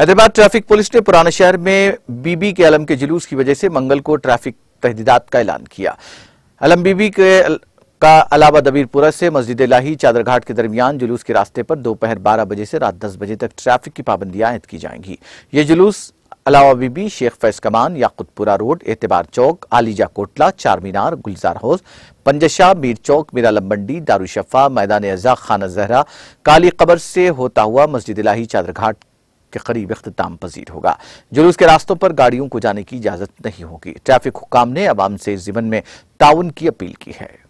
Hyderabad traffic police ने पुराने शहर में बीबी के अलम के जुलूस की वजह से मंगल को ट्रैफिक तहदीदात का ऐलान किया अलम बीबी के का अलावा दबीरपुरा से मस्जिद लाही चादरघाट के दरमियान जुलूस के रास्ते पर दोपहर 12 बजे से रात 10 बजे तक ट्रैफिक की पाबंदियां आयद की जाएंगी ये जुलूस अलावा बीबी शेख फैज कमान याकुतपुरा रोड एतबार चौक आलीजा कोटला चार मीनार गुलजार हाउस पंजशा मीर चौक मीरा लम्बंडी दारुशफा मैदान अजा खाना जहरा काली कबर से होता हुआ मस्जिद लाही चादरघाट के करीब अख्ताम पजीर होगा जुलूस के रास्तों पर गाड़ियों को जाने की इजाज़त नहीं होगी ट्रैफिक हुकाम ने आवाम से इस में ताउन की अपील की है